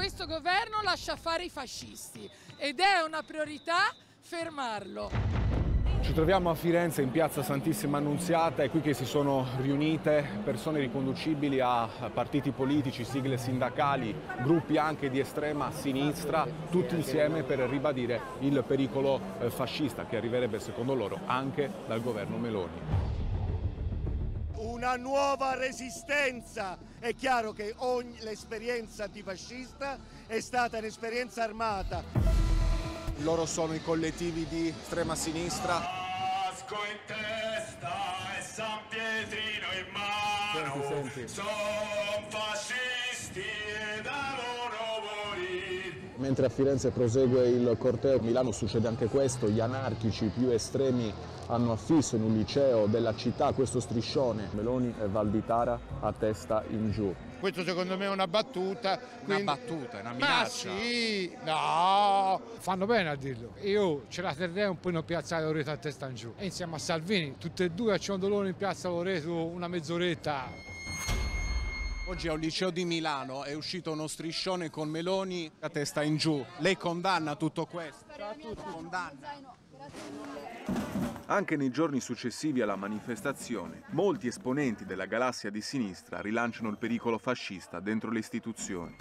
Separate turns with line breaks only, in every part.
questo governo lascia fare i fascisti ed è una priorità fermarlo.
Ci troviamo a Firenze in piazza Santissima Annunziata, è qui che si sono riunite persone riconducibili a partiti politici, sigle sindacali, gruppi anche di estrema sinistra, tutti insieme per ribadire il pericolo eh, fascista che arriverebbe secondo loro anche dal governo Meloni
una nuova resistenza. È chiaro che ogni, l'esperienza antifascista è stata un'esperienza armata.
Loro sono i collettivi di estrema sinistra.
Casco in testa e San
Pietrino in mano. Sono fascisti ed amore.
Mentre a Firenze prosegue il corteo, a Milano succede anche questo, gli anarchici più estremi hanno affisso in un liceo della città questo striscione. Meloni e Valditara a testa in giù.
Questo secondo me è una battuta.
Quindi... Una battuta, una minaccia. Ma sì, no! Fanno bene a dirlo. Io ce la terrei un po' in piazza Loreto a testa in giù. E insieme a Salvini, tutti e due a ciondolone in piazza Loreto una mezz'oretta Oggi al liceo di Milano è uscito uno striscione con Meloni a testa in giù. Lei condanna tutto questo? Ciao a tutti. Condanna. Anche nei giorni successivi alla manifestazione, molti esponenti della galassia di sinistra rilanciano il pericolo fascista dentro le istituzioni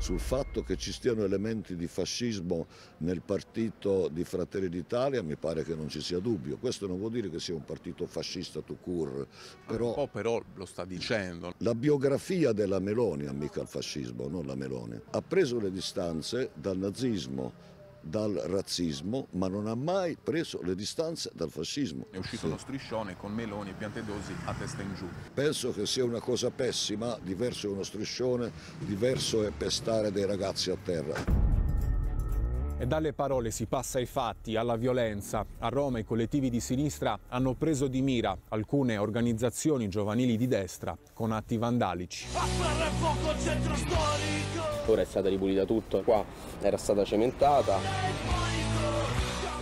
sul fatto che ci stiano elementi di fascismo nel partito di Fratelli d'Italia mi pare che non ci sia dubbio. Questo non vuol dire che sia un partito fascista tout court.
Però, un po' però lo sta dicendo.
La biografia della Meloni, amica il fascismo, non la Meloni, ha preso le distanze dal nazismo dal razzismo, ma non ha mai preso le distanze dal
fascismo. È uscito sì. lo striscione con Meloni e Piantedosi a testa in giù.
Penso che sia una cosa pessima, diverso è uno striscione, diverso è pestare dei ragazzi a terra.
E dalle parole si passa ai fatti, alla violenza. A Roma i collettivi di sinistra hanno preso di mira alcune organizzazioni giovanili di destra con atti vandalici. A fuoco centro
storico!
Ora è stata ripulita tutto, qua era stata cementata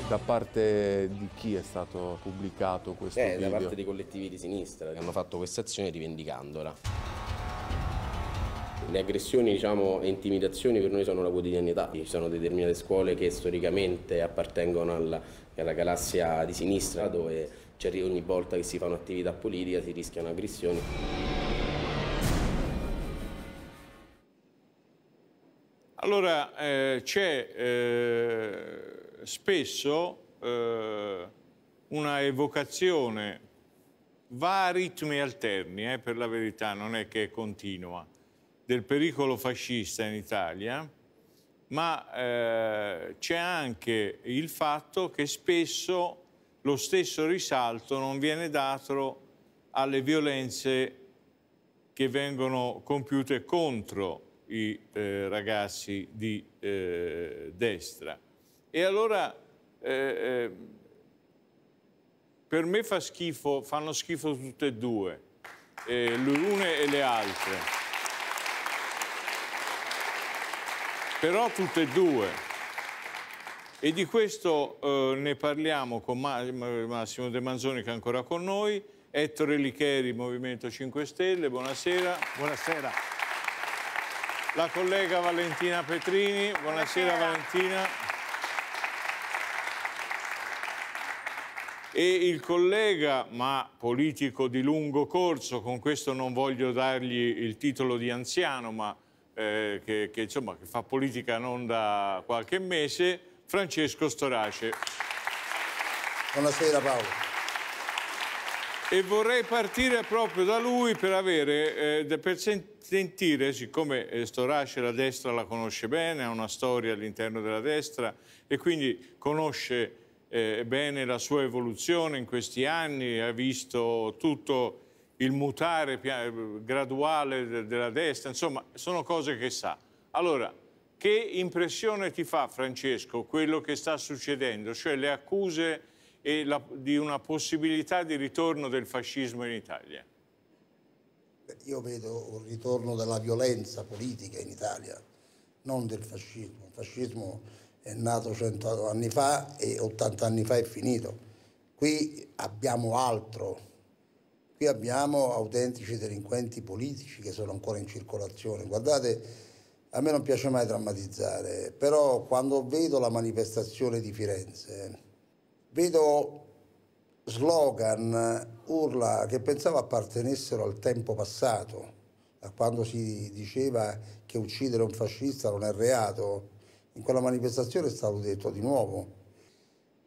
da parte di chi è stato pubblicato questo eh, video? Da parte dei collettivi di sinistra che hanno fatto questa azione rivendicandola. Le aggressioni diciamo, e intimidazioni per noi sono la quotidianità. Ci sono determinate scuole che storicamente appartengono alla, alla galassia di sinistra dove ogni volta che si fa un'attività politica si rischiano aggressioni.
Allora, eh, c'è eh, spesso eh, una evocazione, va a ritmi alterni, eh, per la verità, non è che è continua, del pericolo fascista in Italia, ma eh, c'è anche il fatto che spesso lo stesso risalto non viene dato alle violenze che vengono compiute contro i eh, ragazzi di eh, destra. E allora eh, eh, per me fa schifo, fanno schifo tutte e due, eh, le une e le altre. Però tutte e due. E di questo eh, ne parliamo con Ma Massimo De Manzoni che è ancora con noi, Ettore Licheri, Movimento 5 Stelle, buonasera. Buonasera la collega Valentina Petrini. Buonasera, Buonasera. Valentina. E il collega, ma politico di lungo corso, con questo non voglio dargli il titolo di anziano, ma eh, che, che, insomma, che fa politica non da qualche mese, Francesco Storace.
Buonasera Paolo.
E vorrei partire proprio da lui per avere, eh, per sentire sentire, siccome eh, Storace la destra la conosce bene, ha una storia all'interno della destra e quindi conosce eh, bene la sua evoluzione in questi anni, ha visto tutto il mutare graduale della destra, insomma sono cose che sa. Allora, che impressione ti fa Francesco quello che sta succedendo, cioè le accuse la, di una possibilità di ritorno del fascismo in
Italia? Io vedo un ritorno della violenza politica in Italia, non del fascismo. Il fascismo è nato 100 anni fa e 80 anni fa è finito. Qui abbiamo altro, qui abbiamo autentici delinquenti politici che sono ancora in circolazione. Guardate, a me non piace mai drammatizzare, però quando vedo la manifestazione di Firenze, vedo slogan, urla che pensavo appartenessero al tempo passato, a quando si diceva che uccidere un fascista non è reato. In quella manifestazione è stato detto di nuovo.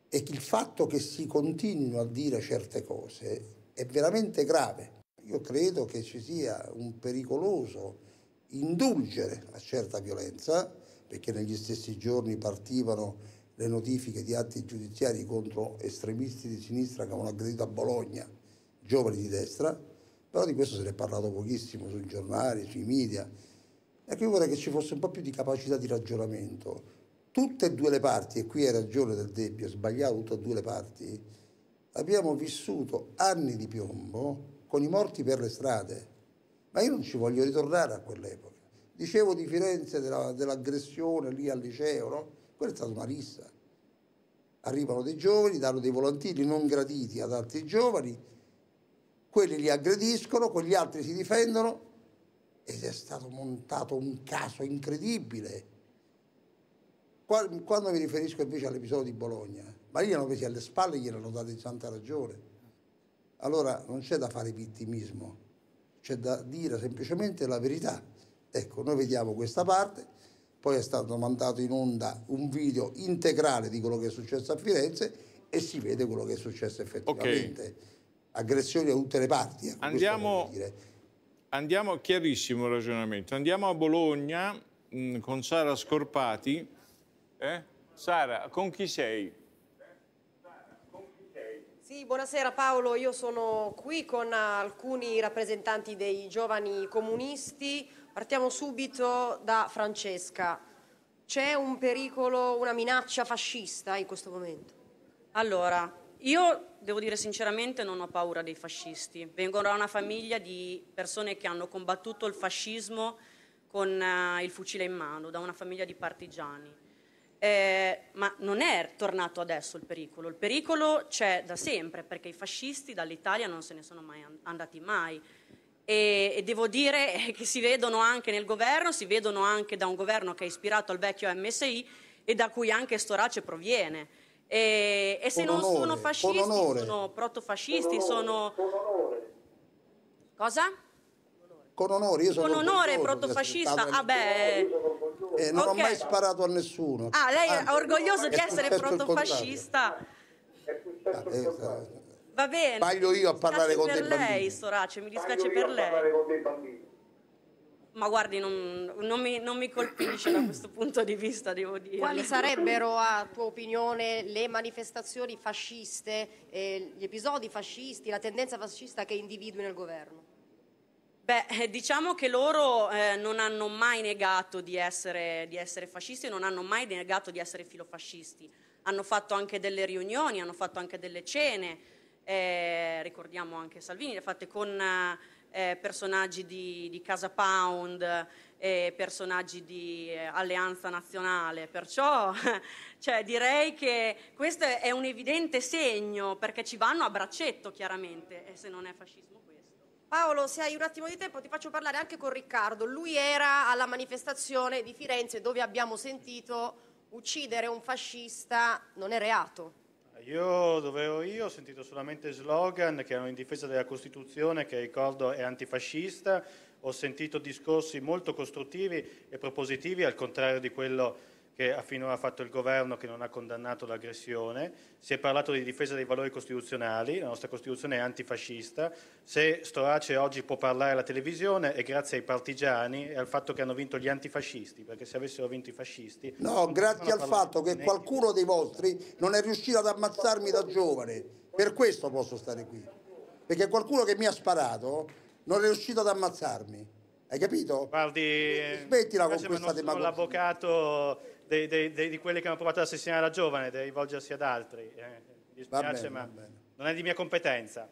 E il fatto che si continua a dire certe cose è veramente grave. Io credo che ci sia un pericoloso indulgere a certa violenza, perché negli stessi giorni partivano le notifiche di atti giudiziari contro estremisti di sinistra che avevano aggredito a Bologna giovani di destra, però di questo se ne è parlato pochissimo sui giornali, sui media. Ecco, io vorrei che ci fosse un po' più di capacità di ragionamento. Tutte e due le parti, e qui hai ragione del Debbio, sbagliato tutte e due le parti, abbiamo vissuto anni di piombo con i morti per le strade, ma io non ci voglio ritornare a quell'epoca. Dicevo di Firenze dell'aggressione lì al liceo, no? Quella è stata una rissa. Arrivano dei giovani, danno dei volantini non graditi ad altri giovani, quelli li aggrediscono, quegli altri si difendono ed è stato montato un caso incredibile. Quando mi riferisco invece all'episodio di Bologna, ma lì hanno presi alle spalle e gli erano dati santa ragione. Allora non c'è da fare vittimismo, c'è da dire semplicemente la verità. Ecco, noi vediamo questa parte, poi è stato mandato in onda un video integrale di quello che è successo a Firenze e si vede quello che è successo effettivamente. Okay. Aggressioni a tutte le parti. Ecco, andiamo,
andiamo, chiarissimo il ragionamento. Andiamo a Bologna mh, mm, con Sara Scorpati. Eh? Sara, con chi sei?
Sì, buonasera Paolo, io sono qui con alcuni rappresentanti dei giovani comunisti, Partiamo subito da Francesca. C'è un pericolo, una minaccia fascista in questo momento?
Allora, io devo dire sinceramente non ho paura dei fascisti. Vengo da una famiglia di persone che hanno combattuto il fascismo con uh, il fucile in mano, da una famiglia di partigiani. Eh, ma non è tornato adesso il pericolo, il pericolo c'è da sempre perché i fascisti dall'Italia non se ne sono mai andati mai e, e devo dire che si vedono anche nel governo, si vedono anche da un governo che è ispirato al vecchio MSI e da cui anche Storace proviene. E, e se non onore, sono fascisti, sono protofascisti, onore, sono... Cosa? Con onore, io sono Con onore protofascista, ah beh...
Eh, non okay. ho mai sparato a nessuno. Ah, lei è Anzi, orgoglioso di essere protofascista?
È successo
il contrario.
Va bene. Sbaglio io a parlare con dei bambini. lei, Sorace, mi dispiace per lei. parlare con dei bambini. Ma guardi, non, non, mi, non mi, colpisce da questo punto di vista, devo dire. Quali sarebbero,
a tua opinione, le manifestazioni fasciste, eh, gli episodi fascisti, la tendenza fascista che individui nel governo?
Beh, eh, diciamo che loro eh, non hanno mai negato di essere, di essere fascisti e non hanno mai negato di essere filofascisti. Hanno fatto anche delle riunioni, hanno fatto anche delle cene, eh, ricordiamo anche Salvini, le fatte con eh, personaggi di, di, Casa Pound, eh, personaggi di eh, Alleanza Nazionale, perciò cioè, direi che questo è un evidente segno perché ci vanno a braccetto chiaramente e se non è fascismo questo.
Paolo, se hai un attimo di tempo ti faccio parlare anche con Riccardo, lui era alla manifestazione di Firenze dove abbiamo sentito uccidere un fascista non è reato.
Io dove ero io ho sentito solamente slogan che erano in difesa della Costituzione, che ricordo è antifascista, ho sentito discorsi molto costruttivi e propositivi, al contrario di quello che che ha finora fatto il governo che non ha condannato l'aggressione, si è parlato di difesa dei valori costituzionali, la nostra Costituzione è antifascista, se Storace oggi può parlare alla televisione è grazie ai partigiani e al fatto che hanno vinto gli antifascisti, perché se avessero vinto i fascisti... No, grazie al fatto che
qualcuno dei vostri non è riuscito ad ammazzarmi da giovane, per questo posso stare qui, perché qualcuno che mi ha
sparato non è riuscito ad ammazzarmi. Hai capito? Guardi, smettila con questa demagogia. L'avvocato dei, dei, dei, di quelli che hanno provato ad assassinare la giovane, di rivolgersi ad altri. Eh, mi dispiace, bene, ma non è di mia competenza.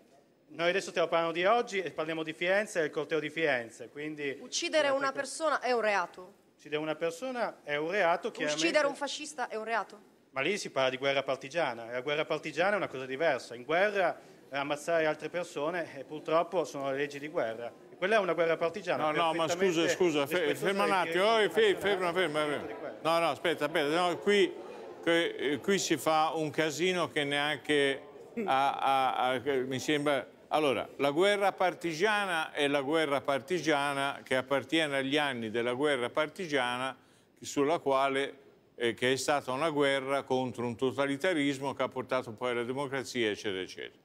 Noi adesso stiamo parlando di oggi e parliamo di Firenze e il corteo di Firenze. Quindi, Uccidere una persona
è un reato?
Uccidere una persona è un reato, Uccidere un
fascista è un reato?
Ma lì si parla di guerra partigiana e la guerra partigiana è una cosa diversa. In guerra eh, ammazzare altre persone eh, purtroppo sono le leggi di guerra. quella è una guerra partigiana. No, no, ma scusa, scusa, ferma un attimo, ferma, ferma.
ferma. No, no, aspetta, aspetta, no, qui, qui, eh, qui, si fa un casino che neanche a, a, a, mi sembra... Allora, la guerra partigiana è la guerra partigiana che appartiene agli anni della guerra partigiana sulla quale eh, che è stata una guerra contro un totalitarismo che ha portato poi alla democrazia, eccetera, eccetera.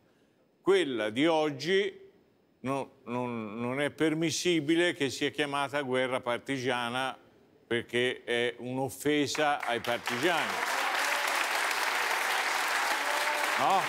Quella di oggi non, non, non è permissibile che sia chiamata guerra partigiana perché è un'offesa ai partigiani.
No?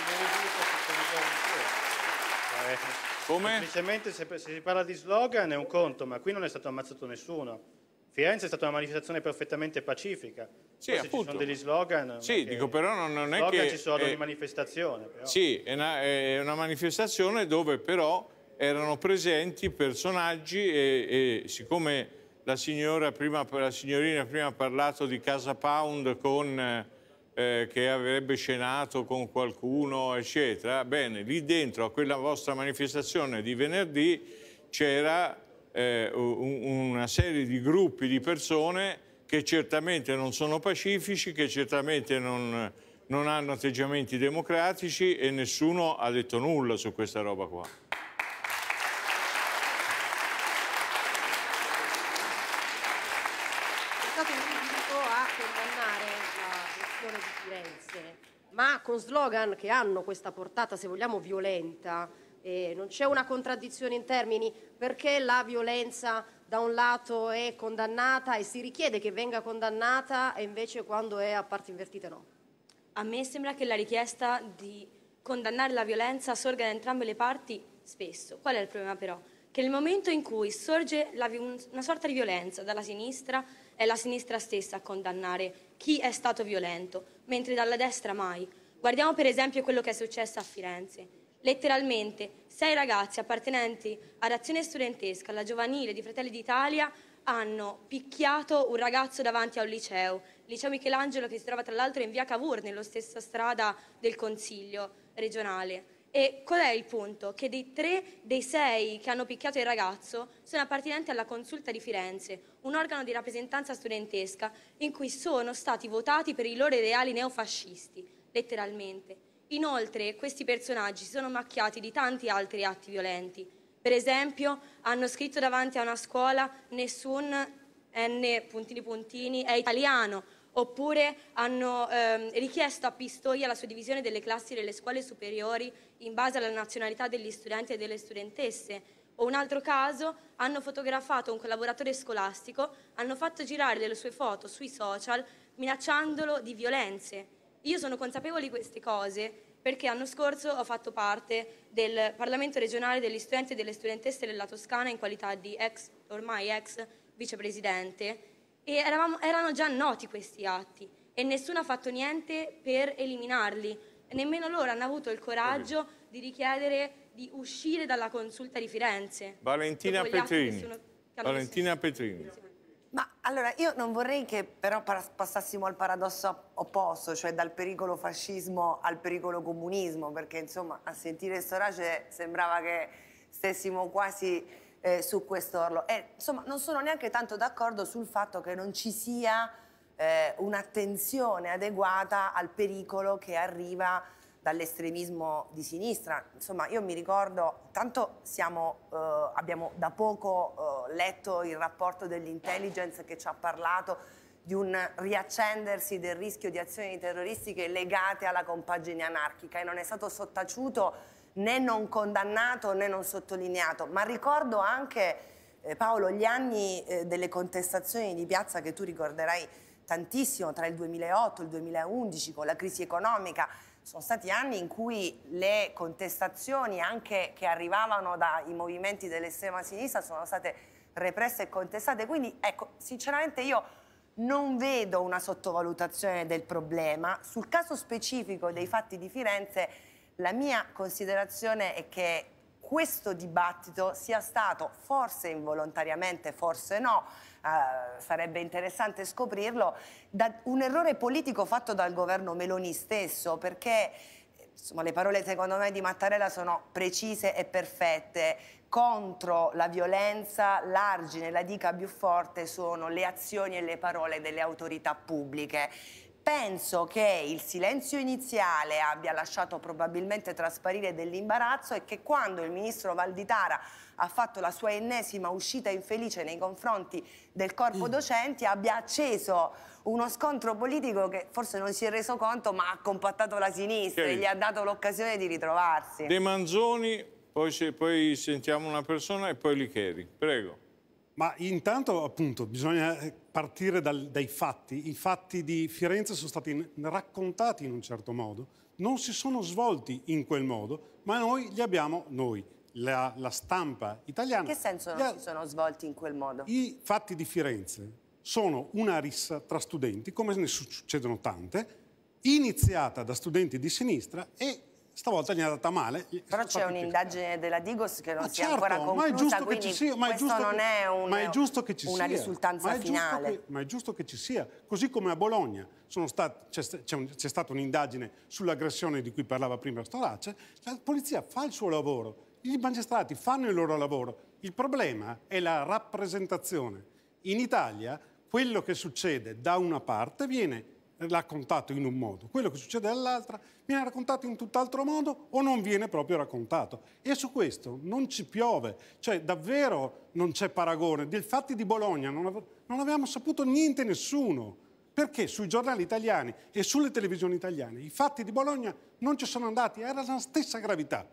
Come? Semplicemente se, se si parla di slogan è un conto, ma qui non è stato ammazzato nessuno. Firenze è stata una manifestazione perfettamente pacifica. Sì, Forse appunto. ci sono degli slogan. Sì, dico però non, non è che... ci sono è, ogni manifestazione. Però.
Sì, è una, è una, manifestazione dove però erano presenti personaggi e, e siccome la, signora prima, la signorina prima ha parlato di Casa Pound con, eh, eh, che avrebbe cenato con qualcuno, eccetera. Bene, lì dentro a quella vostra manifestazione di venerdì c'era eh, una serie di gruppi di persone che certamente non sono pacifici, che certamente non, non hanno atteggiamenti democratici e nessuno ha detto nulla su questa roba qua.
sono slogan che hanno questa portata, se vogliamo, violenta. Eh, non c'è una contraddizione in termini perché la violenza da un lato è condannata e si
richiede che venga condannata e invece quando è a parte invertita no. A me sembra che la richiesta di condannare la violenza sorga da entrambe le parti spesso. Qual è il problema però? Che nel momento in cui sorge la, una sorta di violenza dalla sinistra è la sinistra stessa a condannare chi è stato violento, mentre dalla destra mai. Guardiamo per esempio quello che è successo a Firenze. Letteralmente, sei ragazzi appartenenti ad Azione studentesca, alla giovanile di Fratelli d'Italia, hanno picchiato un ragazzo davanti a un liceo, liceo Michelangelo che si trova tra l'altro in via Cavour, nello stesso strada del Consiglio regionale. E qual è il punto? Che dei tre dei sei che hanno picchiato il ragazzo sono appartenenti alla Consulta di Firenze, un organo di rappresentanza studentesca in cui sono stati votati per i loro ideali neofascisti letteralmente. Inoltre questi personaggi si sono macchiati di tanti altri atti violenti. Per esempio hanno scritto davanti a una scuola nessun N puntini puntini è italiano oppure hanno ehm, richiesto a Pistoia la suddivisione delle classi delle scuole superiori in base alla nazionalità degli studenti e delle studentesse. O un altro caso, hanno fotografato un collaboratore scolastico, hanno fatto girare delle sue foto sui social minacciandolo di violenze. Io sono consapevole di queste cose perché l'anno scorso ho fatto parte del Parlamento regionale degli studenti e delle studentesse della Toscana in qualità di ex, ormai ex vicepresidente e eravamo, erano già noti questi atti e nessuno ha fatto niente per eliminarli. Nemmeno loro hanno avuto il coraggio di richiedere di uscire dalla consulta di Firenze.
Valentina Petrini.
Valentina Petrini. Ma allora
io non vorrei che però passassimo al paradosso opposto, cioè dal pericolo fascismo al pericolo comunismo, perché insomma a sentire Storace sembrava che stessimo quasi eh, su quest'orlo. E insomma non sono neanche tanto d'accordo sul fatto che non ci sia eh, un'attenzione adeguata al pericolo che arriva dall'estremismo di sinistra. Insomma, io mi ricordo, tanto siamo, eh, abbiamo da poco eh, letto il rapporto dell'intelligence che ci ha parlato di un riaccendersi del rischio di azioni terroristiche legate alla compagine anarchica e non è stato sottaciuto né non condannato né non sottolineato, ma ricordo anche eh, Paolo gli anni eh, delle contestazioni di piazza che tu ricorderai tantissimo tra il 2008 e il 2011 con la crisi economica sono stati anni in cui le contestazioni anche che arrivavano dai movimenti dell'estrema sinistra sono state represse e contestate, quindi ecco, sinceramente io non vedo una sottovalutazione del problema. Sul caso specifico dei fatti di Firenze, la mia considerazione è che questo dibattito sia stato forse involontariamente, forse no, eh, sarebbe interessante scoprirlo, da un errore politico fatto dal governo Meloni stesso, perché insomma, le parole secondo me di Mattarella sono precise e perfette, contro la violenza, l'argine, la dica più forte sono le azioni e le parole delle autorità pubbliche. Penso che il silenzio iniziale abbia lasciato probabilmente trasparire dell'imbarazzo e che quando il ministro Valditara ha fatto la sua ennesima uscita infelice nei confronti del corpo mm. docenti abbia acceso uno scontro politico che forse non si è reso conto ma ha compattato la sinistra okay. e gli ha dato l'occasione di ritrovarsi. De
Manzoni, poi, se, poi sentiamo una persona e poi Licheri. Prego.
Ma intanto appunto bisogna partire dal, dai fatti. I fatti di Firenze sono stati raccontati in un certo modo, non si sono svolti in quel modo, ma noi li abbiamo noi. La, la stampa italiana. In che senso non ha... si
sono svolti in quel modo?
I fatti di Firenze sono una rissa tra studenti, come ne succedono tante, iniziata da studenti di sinistra e stavolta gli è andata male. Però c'è
un'indagine della Digos che non ma si certo, è ancora conclusa, ma è giusto sia, ma è giusto, non è, un, ma è giusto che ci una sia. risultanza ma finale. Che, ma
è giusto che ci sia, così come a Bologna c'è, stata un'indagine sull'aggressione di cui parlava prima Storace, la polizia fa il suo lavoro, i magistrati fanno il loro lavoro, il problema è la rappresentazione. In Italia quello che succede da una parte viene raccontato in un modo, quello che succede all'altra viene raccontato in tutt'altro modo o non viene proprio raccontato. E su questo non ci piove, cioè davvero non c'è paragone. Dei fatti di Bologna non, ave non avevamo saputo niente nessuno, perché sui giornali italiani e sulle televisioni italiane i fatti di Bologna non ci sono andati, era la stessa gravità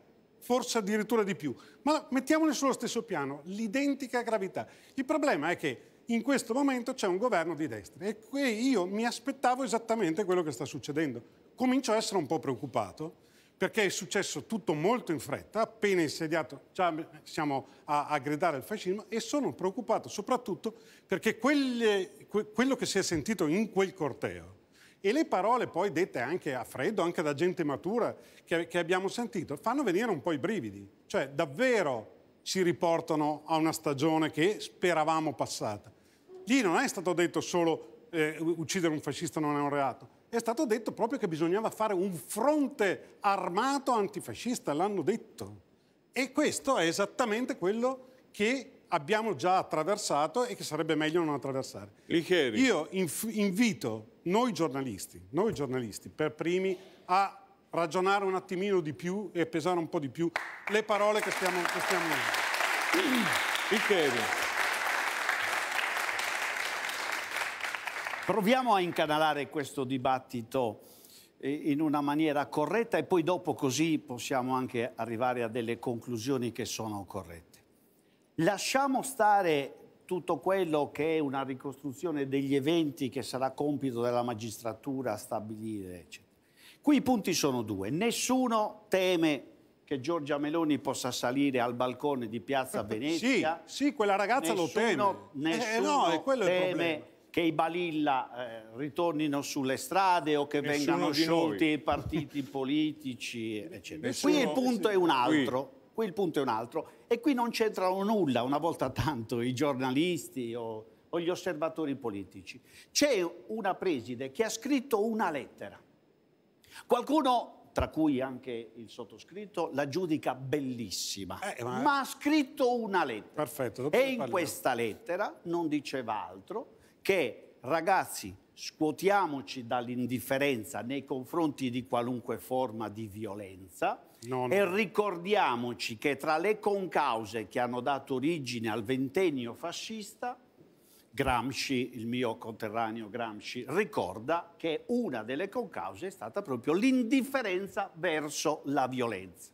forse addirittura di più, ma mettiamoli sullo stesso piano, l'identica gravità. Il problema è che in questo momento c'è un governo di destra e io mi aspettavo esattamente quello che sta succedendo. Comincio a essere un po' preoccupato perché è successo tutto molto in fretta, appena insediato già siamo a, a gridare al fascismo e sono preoccupato soprattutto perché quelle, que, quello che si è sentito in quel corteo e le parole poi dette anche a freddo, anche da gente matura che, che abbiamo sentito, fanno venire un po' i brividi. Cioè davvero ci riportano a una stagione che speravamo passata. Lì non è stato detto solo eh, uccidere un fascista non è un reato, è stato detto proprio che bisognava fare un fronte armato antifascista, l'hanno detto. E questo è esattamente quello che abbiamo già attraversato e che sarebbe meglio non attraversare. Licheri. Io invito noi giornalisti, noi giornalisti per primi, a ragionare un attimino di più e pesare un po' di più le parole che stiamo, che Michele.
Proviamo a incanalare questo dibattito eh, in una maniera corretta e poi dopo così possiamo anche arrivare a delle conclusioni che sono corrette. Lasciamo stare tutto quello che è una ricostruzione degli eventi che sarà compito della magistratura stabilire, eccetera. Qui i punti sono due. Nessuno teme che Giorgia Meloni possa salire al balcone di Piazza eh, Venezia. sì,
sì, quella ragazza nessuno, lo teme. Nessuno eh, eh, no, è quello teme il problema.
che i balilla eh, ritornino sulle strade o che nessuno vengano sciolti i partiti politici, eccetera. Nessuno, qui il punto sì, è un altro. Qui. qui il punto è un altro. E qui non c'entrano nulla, una volta tanto, i giornalisti o, o gli osservatori politici. C'è una preside che ha scritto una lettera Qualcuno, tra cui anche il sottoscritto, la giudica bellissima, eh, ma... ma... ha scritto una lettera. Perfetto, e in questa lettera non diceva altro che ragazzi scuotiamoci dall'indifferenza nei confronti di qualunque forma di violenza no, no. e ricordiamoci che tra le concause che hanno dato origine al ventennio fascista Gramsci, il mio conterraneo Gramsci, ricorda che una delle concause è stata proprio l'indifferenza verso la violenza.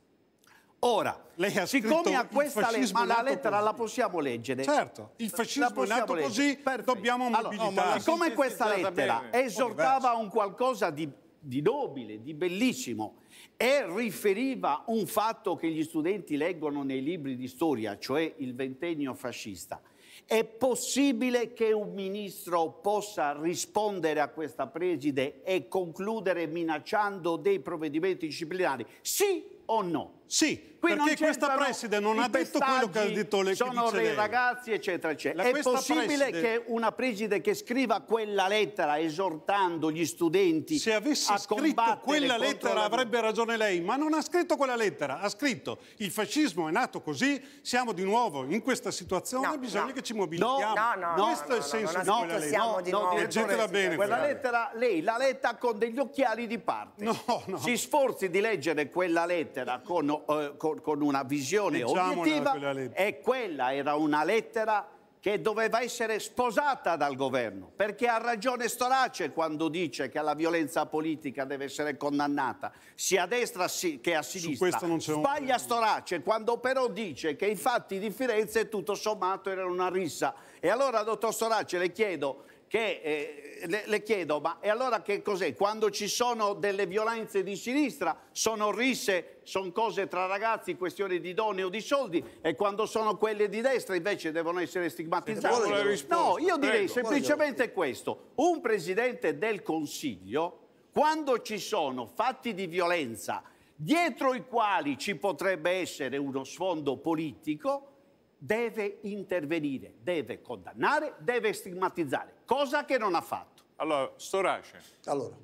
Ora, lei ha siccome a questa le- ma la lettera così. la possiamo leggere. Certo, il fascismo è nato così, Perfetto. dobbiamo mobilitare. Allora, no, siccome questa lettera esortava un qualcosa di, di nobile, di bellissimo, e riferiva un fatto che gli studenti leggono nei libri di storia, cioè il ventennio fascista, è possibile che un ministro possa rispondere a questa preside e concludere minacciando dei provvedimenti disciplinari? Sì o no? Sì, Qui perché questa preside non ha detto quello che ha detto lei. Sono dei ragazzi, eccetera, eccetera. La, è possibile preside... che una preside che scriva quella lettera esortando gli studenti
Se avesse scritto quella lettera la... avrebbe ragione lei, ma non ha scritto quella lettera, ha scritto il fascismo è nato così, siamo di nuovo in questa situazione, no, bisogna no. che ci mobilitiamo. No, no, Questo no, è il senso di quella lettera. No, di no, leggetela bene. Quella lettera lei l'ha letta con degli occhiali di parte. No, no.
Si sforzi di leggere quella lettera con eh, con, con, una visione Diciamola obiettiva quella e quella era una lettera che doveva essere sposata dal governo, perché ha ragione Storace quando dice che la violenza politica deve essere condannata, sia a destra che a sinistra. Sbaglia un... Storace quando però dice che i fatti di Firenze tutto sommato erano una rissa. E allora, dottor Storace, le chiedo, che eh, le, le, chiedo, ma e allora che cos'è? Quando ci sono delle violenze di sinistra, sono risse, sono cose tra ragazzi, questioni di donne o di soldi, e quando sono quelle di destra invece devono essere stigmatizzate. No, io direi Prego. semplicemente questo. Un Presidente del Consiglio, quando ci sono fatti di violenza dietro i quali ci potrebbe essere uno sfondo politico, deve intervenire, deve condannare, deve stigmatizzare, cosa che
non ha fatto. Allora, Storace.
Allora,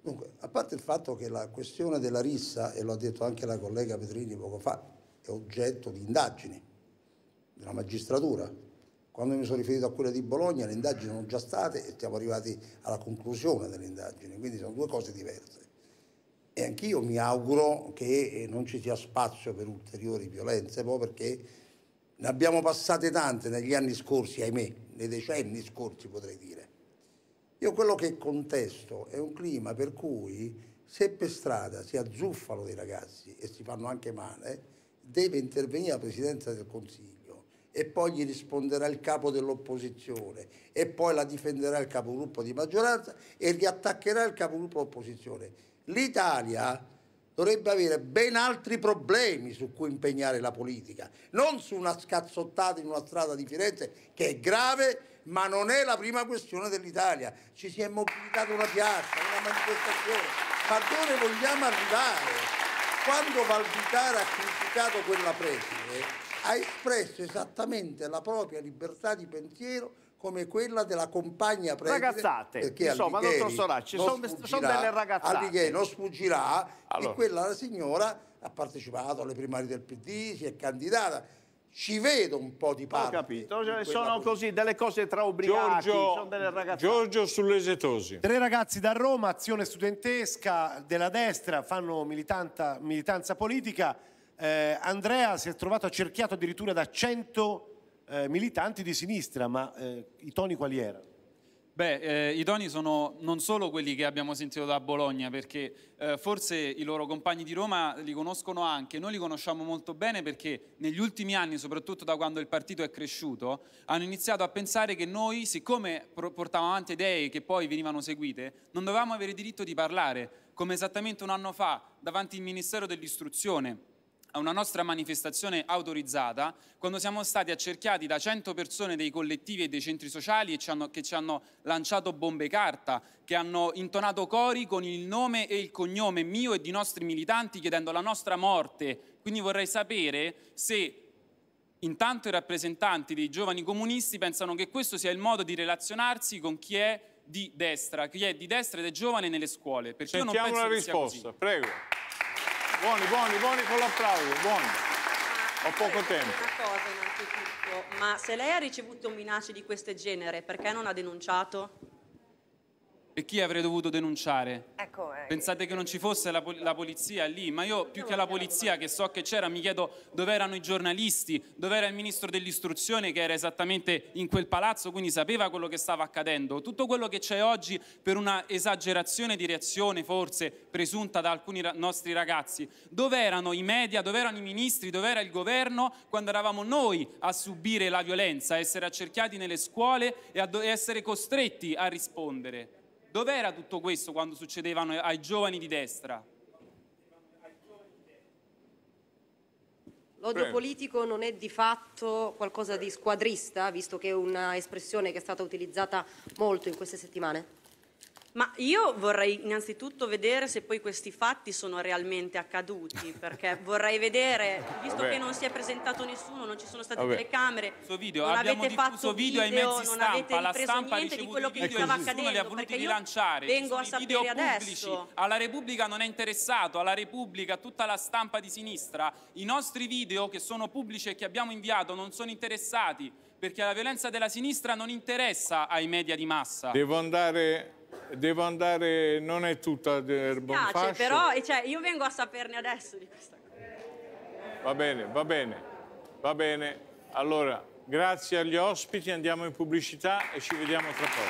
dunque, a parte il fatto che la questione della rissa, e lo ha detto anche la collega Petrini poco fa, è oggetto di indagini della magistratura. Quando mi sono riferito a quella di Bologna, le indagini sono già state e siamo arrivati alla conclusione delle indagini, quindi sono due cose diverse. E anch'io mi auguro che eh, non ci sia spazio per ulteriori violenze, proprio perché ne abbiamo passate tante negli anni scorsi, ahimè, nei decenni scorsi potrei dire. Io quello che contesto è un clima per cui se per strada si azzuffano dei ragazzi e si fanno anche male, deve intervenire la Presidenza del Consiglio e poi gli risponderà il capo dell'opposizione e poi la difenderà il capogruppo di maggioranza e riattaccherà il capogruppo dell'opposizione. L'Italia dovrebbe avere ben altri problemi su cui impegnare la politica, non su una scazzottata in una strada di Firenze che è grave, ma non è la prima questione dell'Italia. Ci si è mobilitata una piazza, una manifestazione, ma dove vogliamo arrivare? Quando Valditara ha criticato quella preside, ha espresso esattamente la propria libertà di pensiero come quella della compagna preside. Ragazzate, perché eh, insomma, dottor Soracci, sono, sono, delle ragazzate. Alighieri non sfuggirà allora. e quella la signora ha partecipato alle primarie del PD, si è candidata. Ci vedo un po' di parte. Ho capito, cioè,
sono così delle cose tra ubriachi, Giorgio, sono delle ragazzate.
Giorgio sull'esetosi.
Tre ragazzi da Roma, azione studentesca della destra, fanno militanza politica. Eh, Andrea si è trovato accerchiato addirittura da 100 eh, militanti di sinistra, ma eh, i toni quali erano?
Beh, eh, i toni sono non solo quelli che abbiamo sentito da Bologna, perché eh, forse i loro compagni di Roma li conoscono anche, noi li conosciamo molto bene perché negli ultimi anni, soprattutto da quando il partito è cresciuto, hanno iniziato a pensare che noi, siccome portavamo avanti idee che poi venivano seguite, non dovevamo avere diritto di parlare, come esattamente un anno fa davanti al Ministero dell'Istruzione a una nostra manifestazione autorizzata quando siamo stati accerchiati da 100 persone dei collettivi e dei centri sociali ci hanno, che ci hanno lanciato bombe carta, che hanno intonato cori con il nome e il cognome mio e di nostri militanti chiedendo la nostra morte. Quindi vorrei sapere se intanto i rappresentanti dei giovani comunisti pensano che questo sia il modo di relazionarsi con chi è di destra, chi è di destra ed è giovane nelle scuole. Perché Sentiamo io non penso la risposta, prego.
Buoni, buoni, buoni con l'applauso, buoni. Ho poco tempo. Una
cosa innanzitutto, ma se lei ha ricevuto minacce di questo genere, perché non ha denunciato?
e chi avrei dovuto denunciare? Ecco, eh. Pensate che non ci fosse la, pol la polizia lì, ma io più che la polizia che so che c'era mi chiedo dove erano i giornalisti, dove era il ministro dell'istruzione che era esattamente in quel palazzo, quindi sapeva quello che stava accadendo. Tutto quello che c'è oggi per una esagerazione di reazione forse presunta da alcuni ra nostri ragazzi, dove erano i media, dove erano i ministri, dove era il governo quando eravamo noi a subire la violenza, a essere accerchiati nelle scuole e a essere costretti a rispondere. Dov'era tutto questo quando succedevano ai giovani di destra?
L'odio politico non è di fatto qualcosa di squadrista, visto che è un'espressione che è stata utilizzata molto in queste settimane?
Ma io vorrei innanzitutto vedere se poi questi fatti sono realmente accaduti, perché vorrei vedere, visto Vabbè. che non si è presentato nessuno, non ci sono state Vabbè. telecamere, video, non avete fatto video, ai mezzi stampa, la stampa niente di quello che stava accadendo, li ha voluti rilanciare, vengo a sapere video adesso.
alla Repubblica non è interessato, alla Repubblica, tutta la stampa di sinistra, i nostri video che sono pubblici e che abbiamo inviato non sono interessati, perché la violenza della sinistra non interessa ai media di massa. Devo
andare devo andare, non è tutta del buon piace, però
cioè, io vengo a saperne adesso di questa cosa.
Va bene, va bene, va bene. Allora, grazie agli ospiti, andiamo in pubblicità e ci vediamo tra poco.